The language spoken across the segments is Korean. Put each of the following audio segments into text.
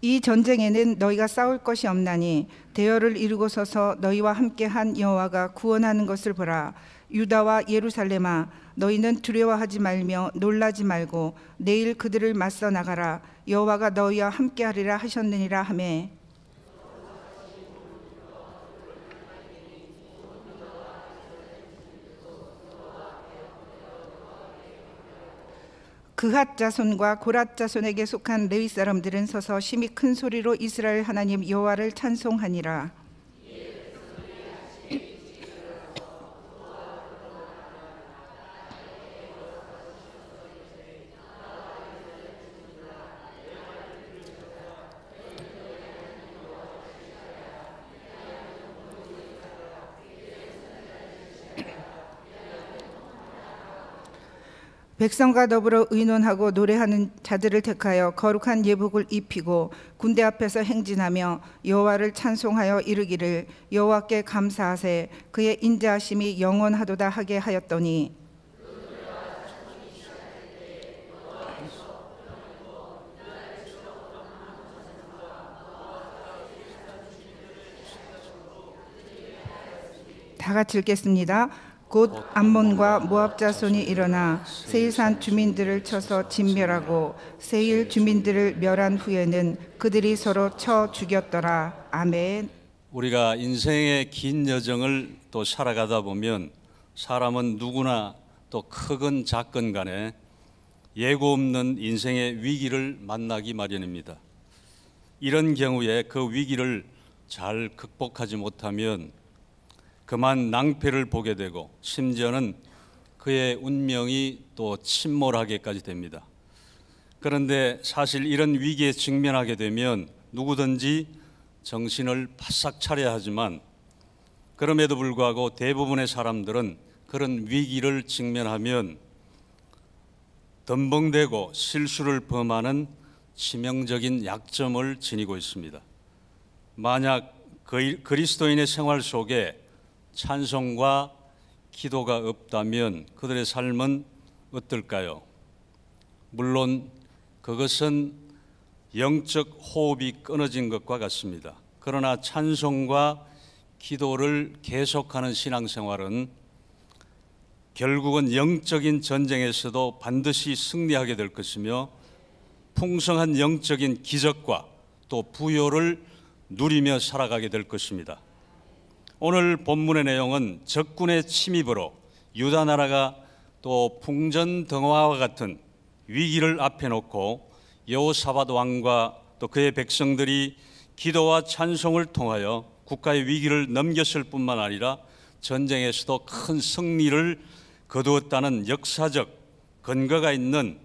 이 전쟁에는 너희가 싸울 것이 없나니 대열을 이루고 서서 너희와 함께한 여호와가 구원하는 것을 보라 유다와 예루살렘아 너희는 두려워하지 말며 놀라지 말고 내일 그들을 맞서 나가라 여호와가 너희와 함께하리라 하셨느니라 하매 그핫 자손과 고랏 자손에게 속한 레위 사람들은 서서 심히 큰 소리로 이스라엘 하나님 여호와를 찬송하니라 백성과 더불어 의논하고 노래하는 자들을 택하여 거룩한 예복을 입히고 군대 앞에서 행진하며 여호와를 찬송하여 이르기를 여호와께 감사하세 그의 인자하심이 영원하도다 하게 하였더니 다 같이 읽겠습니다. 곧 암몬과 모압 자손이 일어나 세일산 주민들을 쳐서 진멸하고 세일 주민들을 멸한 후에는 그들이 서로 쳐 죽였더라. 아멘. 우리가 인생의 긴 여정을 또 살아가다 보면 사람은 누구나 또 크건 작건 간에 예고 없는 인생의 위기를 만나기 마련입니다. 이런 경우에 그 위기를 잘 극복하지 못하면 그만 낭패를 보게 되고 심지어는 그의 운명이 또 침몰하게까지 됩니다. 그런데 사실 이런 위기에 직면하게 되면 누구든지 정신을 바싹 차려야 하지만 그럼에도 불구하고 대부분의 사람들은 그런 위기를 직면하면 덤벙대고 실수를 범하는 치명적인 약점을 지니고 있습니다. 만약 그리스도인의 생활 속에 찬송과 기도가 없다면 그들의 삶은 어떨까요? 물론 그것은 영적 호흡이 끊어진 것과 같습니다. 그러나 찬송과 기도를 계속하는 신앙생활은 결국은 영적인 전쟁에서도 반드시 승리하게 될 것이며 풍성한 영적인 기적과 또 부여를 누리며 살아가게 될 것입니다. 오늘 본문의 내용은 적군의 침입으로 유다 나라가 또 풍전 등화와 같은 위기를 앞에 놓고 여호사밧 왕과 또 그의 백성들이 기도와 찬송을 통하여 국가의 위기를 넘겼을 뿐만 아니라 전쟁에서도 큰 승리를 거두었다는 역사적 근거가 있는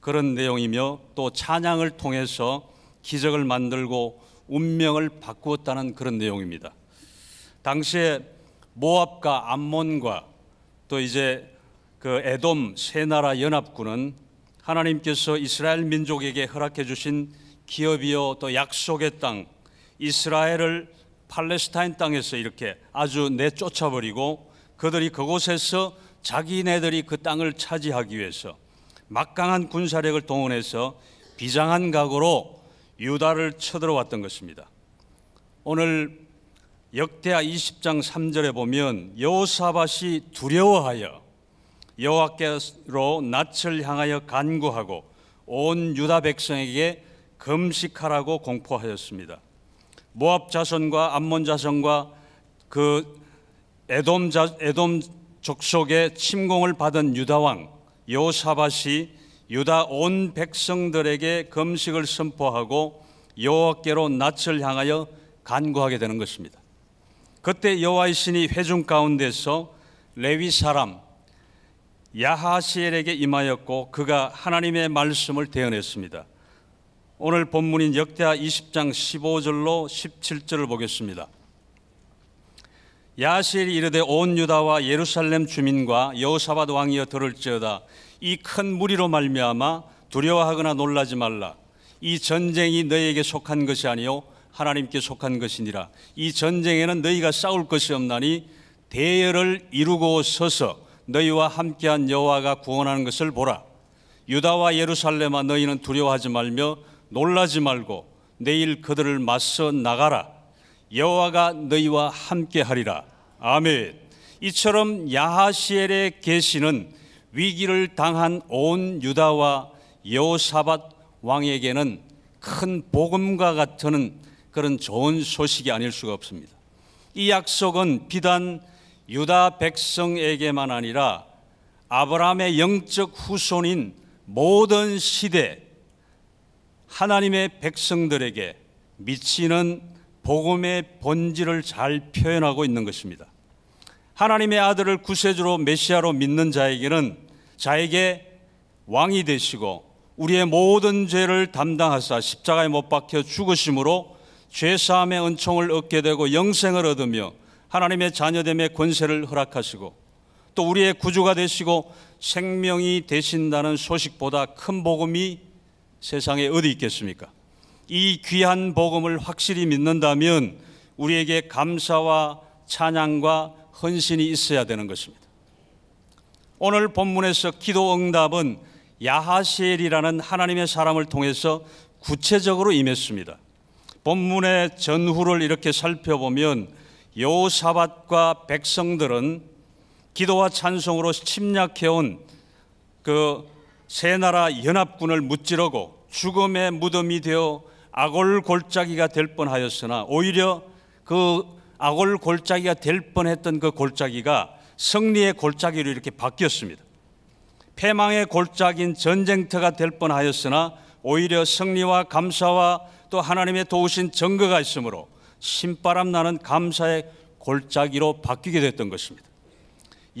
그런 내용이며 또 찬양을 통해서 기적을 만들고 운명을 바꾸었다는 그런 내용입니다. 당시에 모압과 암몬과 또 이제 그 에돔 세 나라 연합군은 하나님께서 이스라엘 민족에게 허락해 주신 기업이요 또 약속의 땅 이스라엘을 팔레스타인 땅에서 이렇게 아주 내쫓아 버리고 그들이 그곳에서 자기네들이 그 땅을 차지하기 위해서 막강한 군사력을 동원해서 비장한 각오로 유다를 쳐들어왔던 것입니다. 오늘 역대하 20장 3절에 보면 여호사밭이 두려워하여 여호와께로 낯을 향하여 간구하고 온 유다 백성에게 금식하라고 공포하였습니다. 모압 자손과 암몬 자손과 그 에돔 자, 에돔 족속의 침공을 받은 유다 왕 여호사밭이 유다 온 백성들에게 금식을 선포하고 여호와께로 낯을 향하여 간구하게 되는 것입니다. 그때 여호와의 신이 회중 가운데서 레위 사람 야하시엘에게 임하였고 그가 하나님의 말씀을 대언했습니다. 오늘 본문인 역대하 20장 15절로 17절을 보겠습니다. 야하시엘이 이르되 온 유다와 예루살렘 주민과 여호사밧 왕이여 들을지어다 이 큰 무리로 말미암아 두려워하거나 놀라지 말라 이 전쟁이 너에게 속한 것이 아니요 하나님께 속한 것이니라 이 전쟁에는 너희가 싸울 것이 없나니 대열을 이루고 서서 너희와 함께한 여호와가 구원하는 것을 보라 유다와 예루살렘아 너희는 두려워하지 말며 놀라지 말고 내일 그들을 맞서 나가라 여호와가 너희와 함께하리라 아멘 이처럼 야하시엘의 계시는 위기를 당한 온 유다와 여호사밧 왕에게는 큰 복음과 같은 그런 좋은 소식이 아닐 수가 없습니다. 이 약속은 비단 유다 백성에게만 아니라 아브라함의 영적 후손인 모든 시대 하나님의 백성들에게 미치는 복음의 본질을 잘 표현하고 있는 것입니다. 하나님의 아들을 구세주로 메시아로 믿는 자에게는 자에게 왕이 되시고 우리의 모든 죄를 담당하사 십자가에 못 박혀 죽으심으로 죄사함의 은총을 얻게 되고 영생을 얻으며 하나님의 자녀됨의 권세를 허락하시고 또 우리의 구주가 되시고 생명이 되신다는 소식보다 큰 복음이 세상에 어디 있겠습니까? 이 귀한 복음을 확실히 믿는다면 우리에게 감사와 찬양과 헌신이 있어야 되는 것입니다. 오늘 본문에서 기도 응답은 야하시엘이라는 하나님의 사람을 통해서 구체적으로 임했습니다. 본문의 전후를 이렇게 살펴보면 여호사밧과 백성들은 기도와 찬송으로 침략해온 그 세 나라 연합군을 무찌르고 죽음의 무덤이 되어 아골 골짜기가 될 뻔하였으나 오히려 그아골 골짜기가 될 뻔했던 그 골짜기가 승리의 골짜기로 이렇게 바뀌었습니다. 패망의 골짜기인 전쟁터가 될 뻔하였으나 오히려 승리와 감사와 또 하나님의 도우신 증거가 있으므로 신바람 나는 감사의 골짜기로 바뀌게 됐던 것입니다.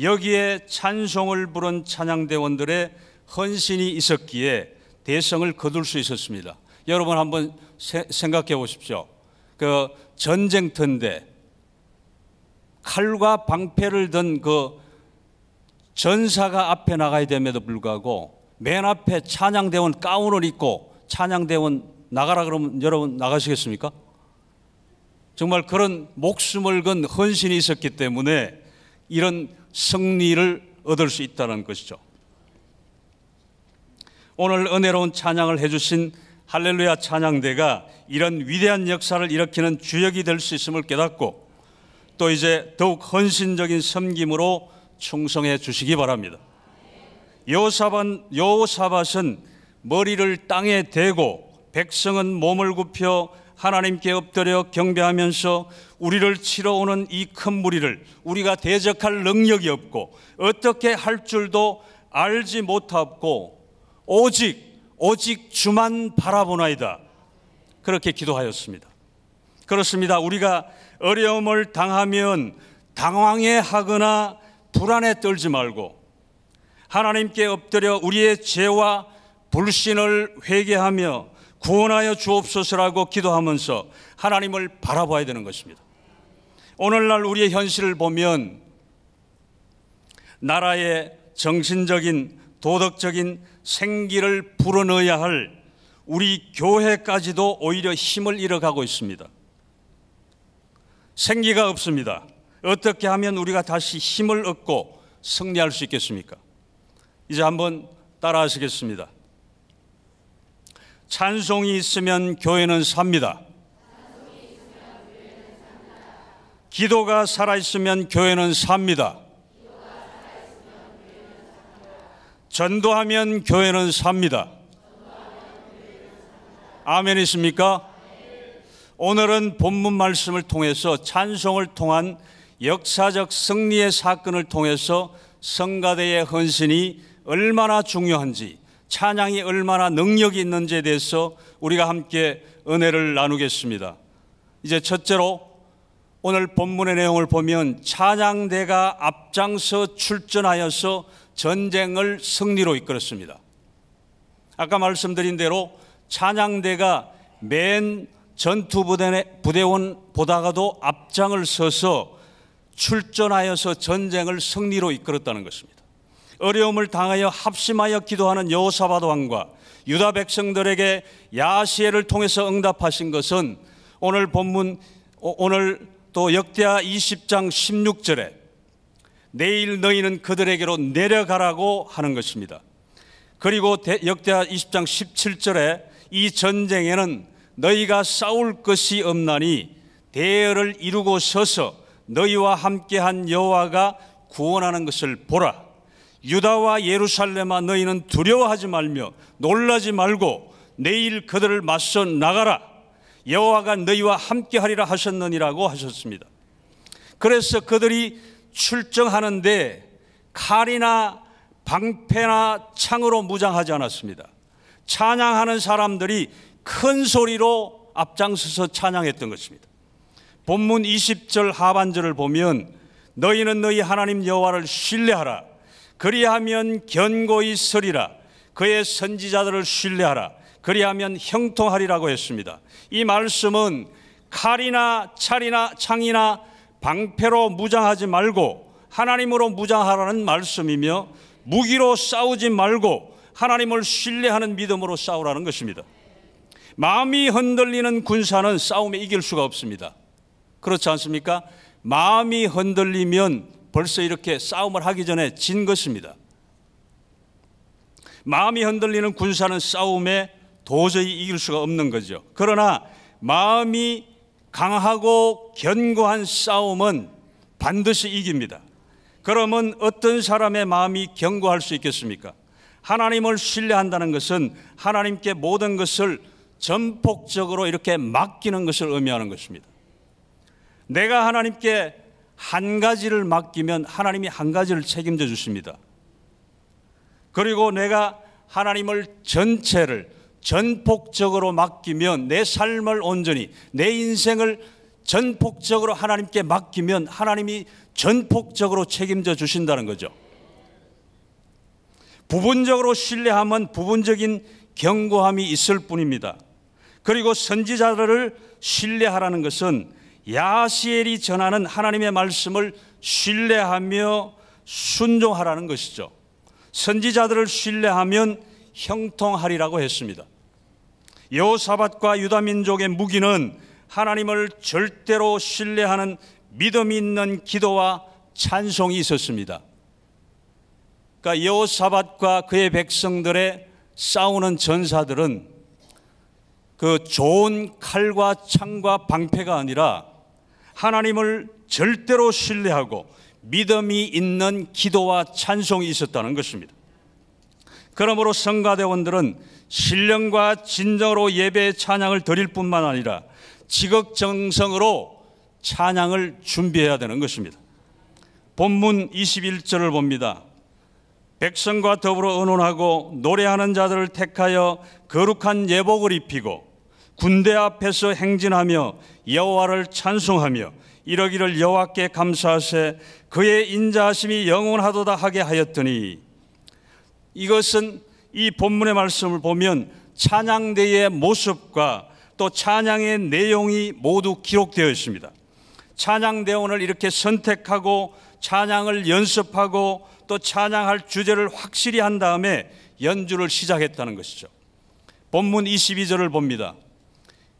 여기에 찬송을 부른 찬양대원들의 헌신이 있었기에 대성을 거둘 수 있었습니다. 여러분 한번 세, 생각해 보십시오. 그 전쟁터인데 칼과 방패를 든 그 전사가 앞에 나가야 됨에도 불구하고 맨 앞에 찬양대원 가운을 입고 찬양대원 나가라 그러면 여러분 나가시겠습니까? 정말 그런 목숨을 건 헌신이 있었기 때문에 이런 승리를 얻을 수 있다는 것이죠. 오늘 은혜로운 찬양을 해주신 할렐루야 찬양대가 이런 위대한 역사를 일으키는 주역이 될 수 있음을 깨닫고 또 이제 더욱 헌신적인 섬김으로 충성해 주시기 바랍니다. 여사밧여사밧은 머리를 땅에 대고 백성은 몸을 굽혀 하나님께 엎드려 경배하면서 우리를 치러 오는 이 큰 무리를 우리가 대적할 능력이 없고 어떻게 할 줄도 알지 못하고 오직 오직 주만 바라보나이다. 그렇게 기도하였습니다. 그렇습니다. 우리가 어려움을 당하면 당황해 하거나 불안에 떨지 말고 하나님께 엎드려 우리의 죄와 불신을 회개하며 구원하여 주옵소서라고 기도하면서 하나님을 바라봐야 되는 것입니다. 오늘날 우리의 현실을 보면 나라의 정신적인 도덕적인 생기를 불어넣어야 할 우리 교회까지도 오히려 힘을 잃어가고 있습니다. 생기가 없습니다. 어떻게 하면 우리가 다시 힘을 얻고 승리할 수 있겠습니까? 이제 한번 따라 하시겠습니다. 찬송이 있으면 교회는 삽니다. 기도가 살아있으면 교회는 삽니다. 전도하면 교회는 삽니다. 아멘이십니까? 오늘은 본문 말씀을 통해서 찬송을 통한 역사적 승리의 사건을 통해서 성가대의 헌신이 얼마나 중요한지 찬양이 얼마나 능력이 있는지에 대해서 우리가 함께 은혜를 나누겠습니다. 이제 첫째로 오늘 본문의 내용을 보면 찬양대가 앞장서 출전하여서 전쟁을 승리로 이끌었습니다. 아까 말씀드린 대로 찬양대가 맨 전투부대원보다가도 앞장을 서서 출전하여서 전쟁을 승리로 이끌었다는 것입니다. 어려움을 당하여 합심하여 기도하는 여호사밧 왕과 유다 백성들에게 야시엘을 통해서 응답하신 것은 오늘 본문 오늘 또 역대하 20장 16절에 내일 너희는 그들에게로 내려가라고 하는 것입니다. 그리고 역대하 20장 17절에 이 전쟁에는 너희가 싸울 것이 없나니 대열을 이루고 서서 너희와 함께한 여호와가 구원하는 것을 보라. 유다와 예루살렘아 너희는 두려워하지 말며 놀라지 말고 내일 그들을 맞서 나가라 여호와가 너희와 함께하리라 하셨느니라고 하셨습니다. 그래서 그들이 출정하는데 칼이나 방패나 창으로 무장하지 않았습니다. 찬양하는 사람들이 큰 소리로 앞장서서 찬양했던 것입니다. 본문 20절 하반절을 보면 너희는 너희 하나님 여호와를 신뢰하라. 그리하면 견고히 서리라. 그의 선지자들을 신뢰하라. 그리하면 형통하리라고 했습니다. 이 말씀은 칼이나 찰이나 창이나 방패로 무장하지 말고 하나님으로 무장하라는 말씀이며 무기로 싸우지 말고 하나님을 신뢰하는 믿음으로 싸우라는 것입니다. 마음이 흔들리는 군사는 싸움에 이길 수가 없습니다. 그렇지 않습니까? 마음이 흔들리면 벌써 이렇게 싸움을 하기 전에 진 것입니다. 마음이 흔들리는 군사는 싸움에 도저히 이길 수가 없는 거죠. 그러나 마음이 강하고 견고한 싸움은 반드시 이깁니다. 그러면 어떤 사람의 마음이 견고할 수 있겠습니까? 하나님을 신뢰한다는 것은 하나님께 모든 것을 전폭적으로 이렇게 맡기는 것을 의미하는 것입니다. 내가 하나님께 한 가지를 맡기면 하나님이 한 가지를 책임져 주십니다. 그리고 내가 하나님을 전체를 전폭적으로 맡기면 내 삶을 온전히 내 인생을 전폭적으로 하나님께 맡기면 하나님이 전폭적으로 책임져 주신다는 거죠. 부분적으로 신뢰함은 부분적인 경고함이 있을 뿐입니다. 그리고 선지자들을 신뢰하라는 것은 야시엘이 전하는 하나님의 말씀을 신뢰하며 순종하라는 것이죠. 선지자들을 신뢰하면 형통하리라고 했습니다. 여호사밧과 유다 민족의 무기는 하나님을 절대로 신뢰하는 믿음 있는 기도와 찬송이 있었습니다. 그러니까 여호사밧과 그의 백성들의 싸우는 전사들은 그 좋은 칼과 창과 방패가 아니라 하나님을 절대로 신뢰하고 믿음이 있는 기도와 찬송이 있었다는 것입니다. 그러므로 성가대원들은 신령과 진정으로 예배 찬양을 드릴 뿐만 아니라 지극정성으로 찬양을 준비해야 되는 것입니다. 본문 21절을 봅니다. 백성과 더불어 의논하고 노래하는 자들을 택하여 거룩한 예복을 입히고 군대 앞에서 행진하며 여호와를 찬송하며 이러기를 여호와께 감사하세 그의 인자하심이 영원하도다 하게 하였더니 이것은 이 본문의 말씀을 보면 찬양대의 모습과 또 찬양의 내용이 모두 기록되어 있습니다. 찬양대원을 이렇게 선택하고 찬양을 연습하고 또 찬양할 주제를 확실히 한 다음에 연주를 시작했다는 것이죠. 본문 22절을 봅니다.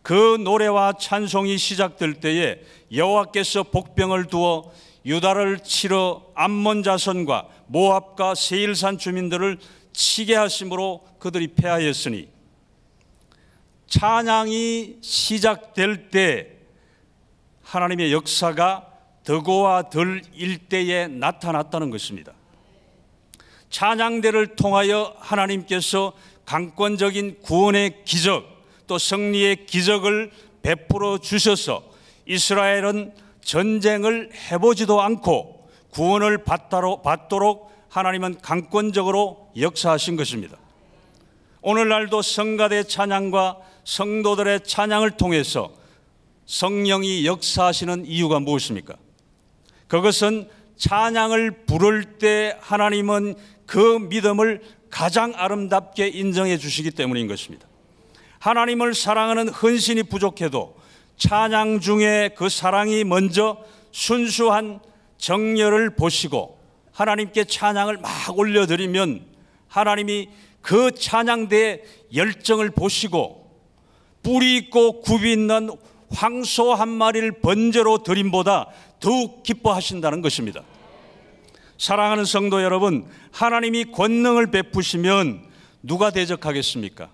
그 노래와 찬송이 시작될 때에 여호와께서 복병을 두어 유다를 치러 암몬 자손과 모압과 세일산 주민들을 치게 하심으로 그들이 패하였으니 찬양이 시작될 때 하나님의 역사가 더고와 덜 일대에 나타났다는 것입니다. 찬양대를 통하여 하나님께서 강권적인 구원의 기적, 또 승리의 기적을 베풀어 주셔서 이스라엘은 전쟁을 해보지도 않고 구원을 받도록 하나님은 강권적으로 역사하신 것입니다. 오늘날도 성가대 찬양과 성도들의 찬양을 통해서 성령이 역사하시는 이유가 무엇입니까? 그것은 찬양을 부를 때 하나님은 그 믿음을 가장 아름답게 인정해 주시기 때문인 것입니다. 하나님을 사랑하는 헌신이 부족해도 찬양 중에 그 사랑이 먼저 순수한 정열을 보시고 하나님께 찬양을 막 올려드리면 하나님이 그 찬양대의 열정을 보시고 뿌리 있고 굽이 있는 황소 한 마리를 번제로 드림보다 더욱 기뻐하신다는 것입니다. 사랑하는 성도 여러분, 하나님이 권능을 베푸시면 누가 대적하겠습니까?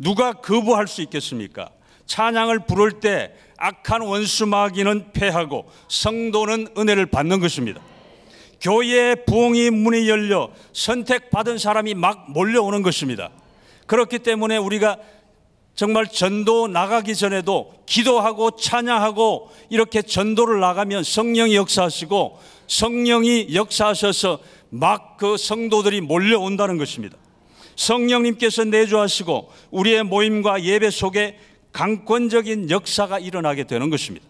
누가 거부할 수 있겠습니까? 찬양을 부를 때 악한 원수 마귀는 패하고 성도는 은혜를 받는 것입니다. 교회의 부흥이 문이 열려 선택받은 사람이 막 몰려오는 것입니다. 그렇기 때문에 우리가 정말 전도 나가기 전에도 기도하고 찬양하고 이렇게 전도를 나가면 성령이 역사하시고 성령이 역사하셔서 막 그 성도들이 몰려온다는 것입니다. 성령님께서 내주하시고 우리의 모임과 예배 속에 강권적인 역사가 일어나게 되는 것입니다.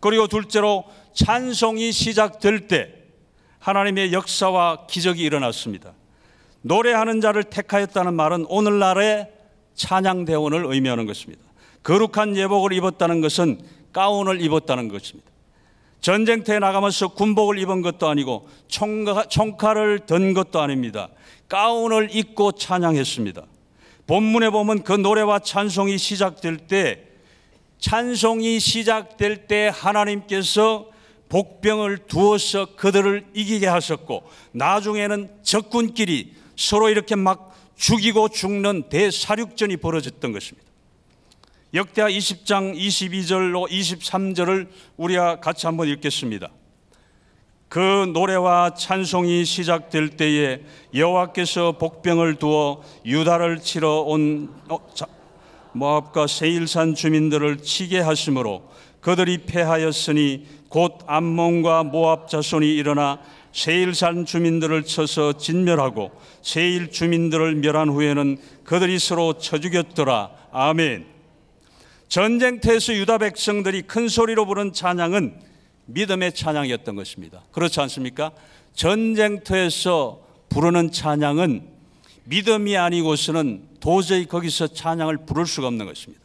그리고 둘째로 찬송이 시작될 때 하나님의 역사와 기적이 일어났습니다. 노래하는 자를 택하였다는 말은 오늘날의 찬양대원을 의미하는 것입니다. 거룩한 예복을 입었다는 것은 가운을 입었다는 것입니다. 전쟁터에 나가면서 군복을 입은 것도 아니고 총칼을든 것도 아닙니다. 가운을 입고 찬양했습니다. 본문에 보면 그 노래와 찬송이 시작될 때 찬송이 시작될 때 하나님께서 복병을 두어서 그들을 이기게 하셨고 나중에는 적군끼리 서로 이렇게 막 죽이고 죽는 대사륙전이 벌어졌던 것입니다. 역대하 20장 22절로 23절을 우리가 같이 한번 읽겠습니다. 그 노래와 찬송이 시작될 때에 여호와께서 복병을 두어 유다를 치러 온 어, 모압과 세일산 주민들을 치게 하심으로 그들이 패하였으니 곧 암몬과 모압 자손이 일어나 세일산 주민들을 쳐서 진멸하고 세일 주민들을 멸한 후에는 그들이 서로 쳐 죽였더라 아멘 전쟁터에서 유다 백성들이 큰 소리로 부른 찬양은 믿음의 찬양이었던 것입니다. 그렇지 않습니까? 전쟁터에서 부르는 찬양은 믿음이 아니고서는 도저히 거기서 찬양을 부를 수가 없는 것입니다.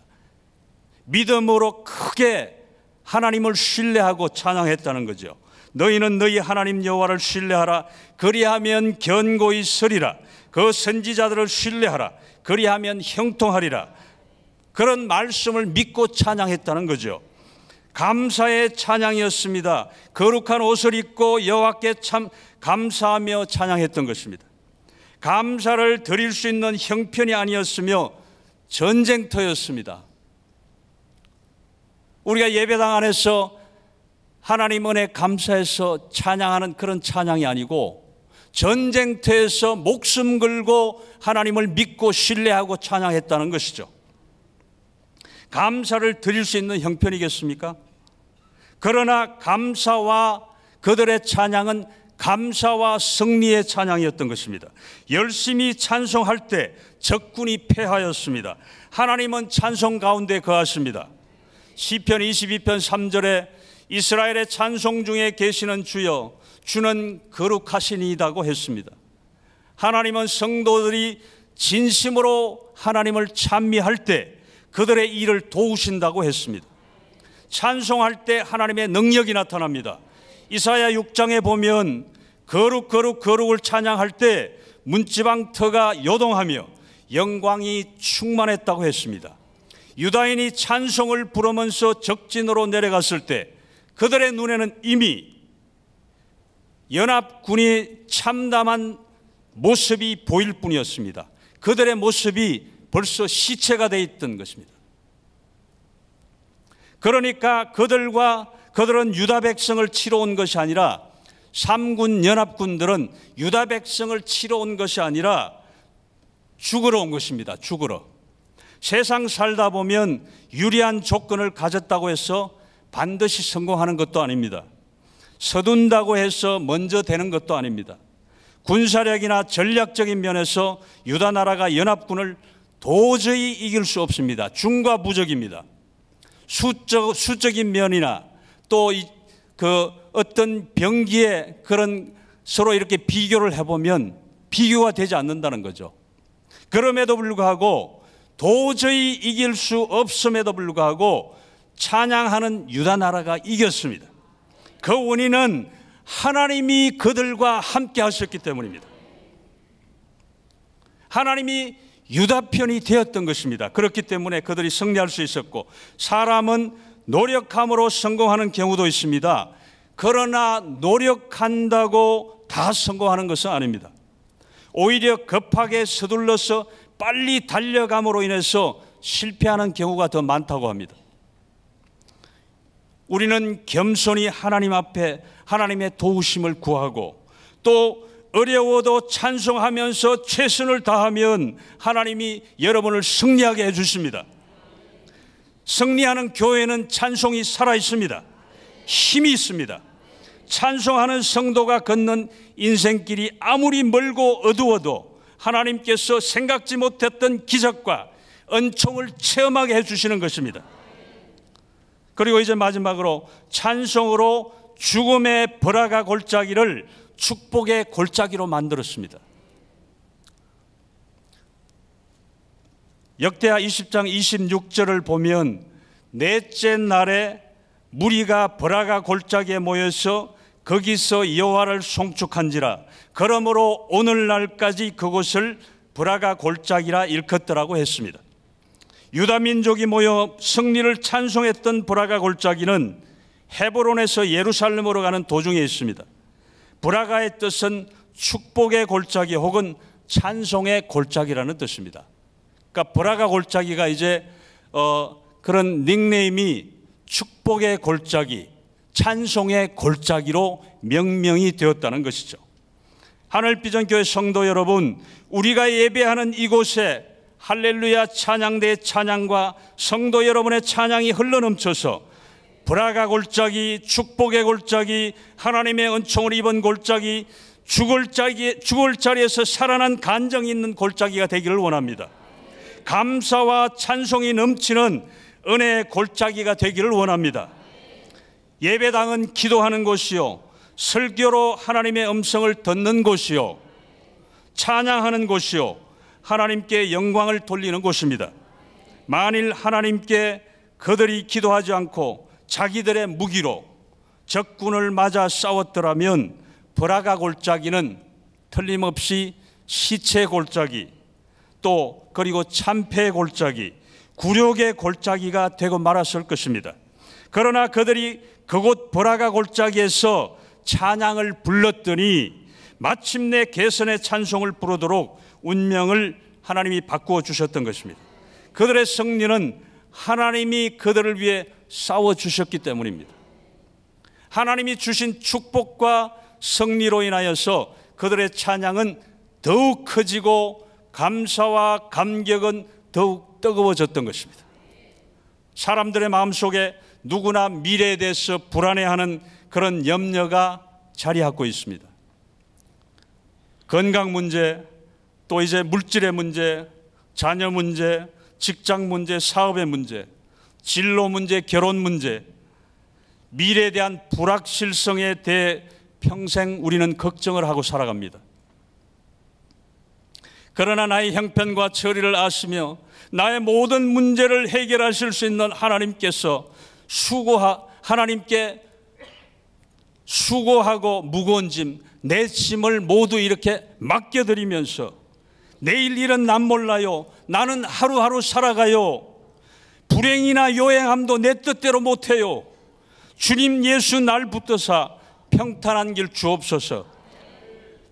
믿음으로 크게 하나님을 신뢰하고 찬양했다는 거죠. 너희는 너희 하나님 여호와를 신뢰하라 그리하면 견고히 서리라 그 선지자들을 신뢰하라 그리하면 형통하리라 그런 말씀을 믿고 찬양했다는 거죠. 감사의 찬양이었습니다. 거룩한 옷을 입고 여호와께 참 감사하며 찬양했던 것입니다. 감사를 드릴 수 있는 형편이 아니었으며 전쟁터였습니다. 우리가 예배당 안에서 하나님 은혜 감사해서 찬양하는 그런 찬양이 아니고 전쟁터에서 목숨 걸고 하나님을 믿고 신뢰하고 찬양했다는 것이죠. 감사를 드릴 수 있는 형편이겠습니까? 그러나 감사와 그들의 찬양은 감사와 승리의 찬양이었던 것입니다. 열심히 찬송할 때 적군이 패하였습니다. 하나님은 찬송 가운데 거하십니다. 시편 22편 3절에 이스라엘의 찬송 중에 계시는 주여 주는 거룩하시니이다고 했습니다. 하나님은 성도들이 진심으로 하나님을 찬미할 때 그들의 일을 도우신다고 했습니다. 찬송할 때 하나님의 능력이 나타납니다. 이사야 6장에 보면 거룩 거룩 거룩을 찬양할 때 문지방 터가 요동하며 영광이 충만했다고 했습니다. 유다인이 찬송을 부르면서 적진으로 내려갔을 때 그들의 눈에는 이미 연합군이 참담한 모습이 보일 뿐이었습니다. 그들의 모습이 벌써 시체가 되어 있던 것입니다. 그러니까 그들과 그들은 유다 백성을 치러 온 것이 아니라 삼군 연합군들은 유다 백성을 치러 온 것이 아니라 죽으러 온 것입니다. 죽으러. 세상 살다 보면 유리한 조건을 가졌다고 해서 반드시 성공하는 것도 아닙니다. 서둔다고 해서 먼저 되는 것도 아닙니다. 군사력이나 전략적인 면에서 유다 나라가 연합군을 도저히 이길 수 없습니다. 중과 부적입니다. 수적, 수적인 면이나 또 그 어떤 병기에 그런 서로 이렇게 비교를 해보면 비교가 되지 않는다는 거죠. 그럼에도 불구하고 도저히 이길 수 없음에도 불구하고 찬양하는 유다 나라가 이겼습니다. 그 원인은 하나님이 그들과 함께 하셨기 때문입니다. 하나님이 유다 편이 되었던 것입니다. 그렇기 때문에 그들이 승리할 수 있었고 사람은 노력함으로 성공하는 경우도 있습니다. 그러나 노력한다고 다 성공하는 것은 아닙니다. 오히려 급하게 서둘러서 빨리 달려감으로 인해서 실패하는 경우가 더 많다고 합니다. 우리는 겸손히 하나님 앞에 하나님의 도우심을 구하고 또 어려워도 찬송하면서 최선을 다하면 하나님이 여러분을 승리하게 해주십니다. 승리하는 교회는 찬송이 살아있습니다. 힘이 있습니다. 찬송하는 성도가 걷는 인생길이 아무리 멀고 어두워도 하나님께서 생각지 못했던 기적과 은총을 체험하게 해주시는 것입니다. 그리고 이제 마지막으로 찬송으로 죽음의 버라가 골짜기를 축복의 골짜기로 만들었습니다. 역대하 20장 26절을 보면 넷째 날에 무리가 버라가 골짜기에 모여서 거기서 여호와를 송축한지라 그러므로 오늘날까지 그곳을 브라가 골짜기라 일컫더라고 했습니다. 유다 민족이 모여 승리를 찬송했던 브라가 골짜기는 헤브론에서 예루살렘으로 가는 도중에 있습니다. 브라가의 뜻은 축복의 골짜기 혹은 찬송의 골짜기라는 뜻입니다. 그러니까 브라가 골짜기가 이제 어, 그런 닉네임이 축복의 골짜기, 찬송의 골짜기로 명명이 되었다는 것이죠. 하늘비전교회 성도 여러분, 우리가 예배하는 이곳에 할렐루야 찬양대의 찬양과 성도 여러분의 찬양이 흘러넘쳐서 브라가 골짜기, 축복의 골짜기, 하나님의 은총을 입은 골짜기, 죽을, 자기, 죽을 자리에서 살아난 간정이 있는 골짜기가 되기를 원합니다. 감사와 찬송이 넘치는 은혜의 골짜기가 되기를 원합니다. 예배당은 기도하는 곳이요. 설교로 하나님의 음성을 듣는 곳이요. 찬양하는 곳이요. 하나님께 영광을 돌리는 곳입니다. 만일 하나님께 그들이 기도하지 않고 자기들의 무기로 적군을 맞아 싸웠더라면 브라가 골짜기는 틀림없이 시체 골짜기 또 그리고 참패 골짜기 굴욕의 골짜기가 되고 말았을 것입니다. 그러나 그들이 그곳 보라가 골짜기에서 찬양을 불렀더니 마침내 개선의 찬송을 부르도록 운명을 하나님이 바꾸어 주셨던 것입니다. 그들의 승리는 하나님이 그들을 위해 싸워 주셨기 때문입니다. 하나님이 주신 축복과 승리로 인하여서 그들의 찬양은 더욱 커지고 감사와 감격은 더욱 뜨거워졌던 것입니다. 사람들의 마음속에 누구나 미래에 대해서 불안해하는 그런 염려가 자리하고 있습니다. 건강 문제, 또 이제 물질의 문제, 자녀 문제, 직장 문제, 사업의 문제, 진로 문제, 결혼 문제, 미래에 대한 불확실성에 대해 평생 우리는 걱정을 하고 살아갑니다. 그러나 나의 형편과 처리를 아시며 나의 모든 문제를 해결하실 수 있는 하나님께서 수고하 하나님께 수고하고 무거운 짐, 내 짐을 모두 이렇게 맡겨드리면서 내일 일은 난 몰라요. 나는 하루하루 살아가요. 불행이나 요행함도 내 뜻대로 못해요. 주님 예수 날 붙드사 평탄한 길 주옵소서.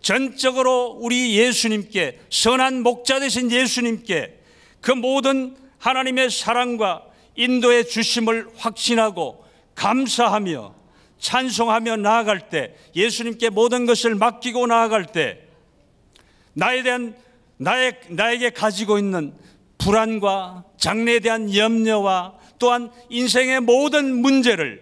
전적으로 우리 예수님께 선한 목자 되신 예수님께 그 모든 하나님의 사랑과 인도의 주심을 확신하고 감사하며 찬송하며 나아갈 때 예수님께 모든 것을 맡기고 나아갈 때 나에 대한 나의, 나에게 가지고 있는 불안과 장래에 대한 염려와 또한 인생의 모든 문제를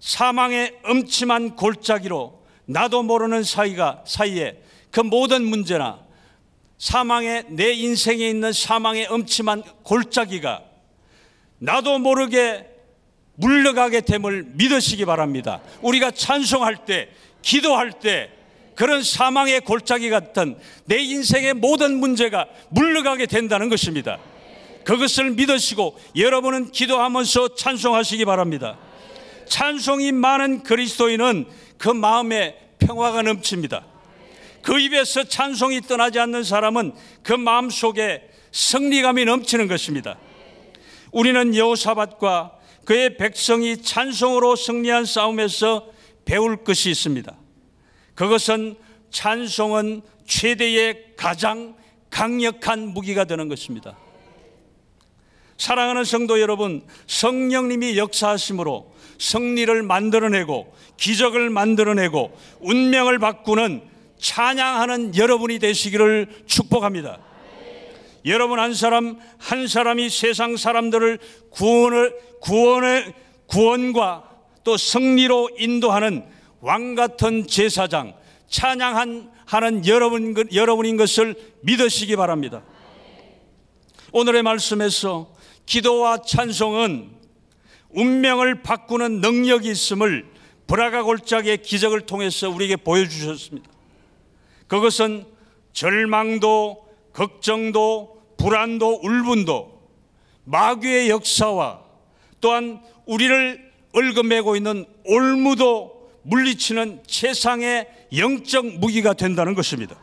사망의 음침한 골짜기로 나도 모르는 사이가 사이에 그 모든 문제나 사망의 내 인생에 있는 사망의 음침한 골짜기가 나도 모르게 물러가게 됨을 믿으시기 바랍니다. 우리가 찬송할 때, 기도할 때 그런 사망의 골짜기 같은 내 인생의 모든 문제가 물러가게 된다는 것입니다. 그것을 믿으시고 여러분은 기도하면서 찬송하시기 바랍니다. 찬송이 많은 그리스도인은 그 마음에 평화가 넘칩니다. 그 입에서 찬송이 떠나지 않는 사람은 그 마음 속에 승리감이 넘치는 것입니다. 우리는 여호사밧과 그의 백성이 찬송으로 승리한 싸움에서 배울 것이 있습니다. 그것은 찬송은 최대의 가장 강력한 무기가 되는 것입니다. 사랑하는 성도 여러분, 성령님이 역사하심으로 승리를 만들어내고 기적을 만들어내고 운명을 바꾸는 찬양하는 여러분이 되시기를 축복합니다. 여러분 한 사람 한 사람이 세상 사람들을 구원을 구원의 구원과 또 승리로 인도하는 왕 같은 제사장 찬양 하는 여러분 여러분인 것을 믿으시기 바랍니다. 오늘의 말씀에서 기도와 찬송은 운명을 바꾸는 능력이 있음을 브라가 골짜기의 기적을 통해서 우리에게 보여주셨습니다. 그것은 절망도 걱정도 불안도 울분도 마귀의 역사와 또한 우리를 얽어매고 있는 올무도 물리치는 최상의 영적 무기가 된다는 것입니다.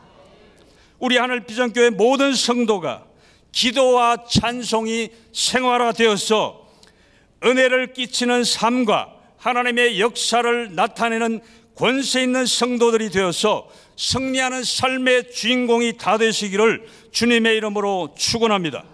우리 하늘 비전교회 모든 성도가 기도와 찬송이 생활화되어서 은혜를 끼치는 삶과 하나님의 역사를 나타내는 권세 있는 성도들이 되어서 승리하는 삶의 주인공이 다 되시기를 주님의 이름으로 축원합니다.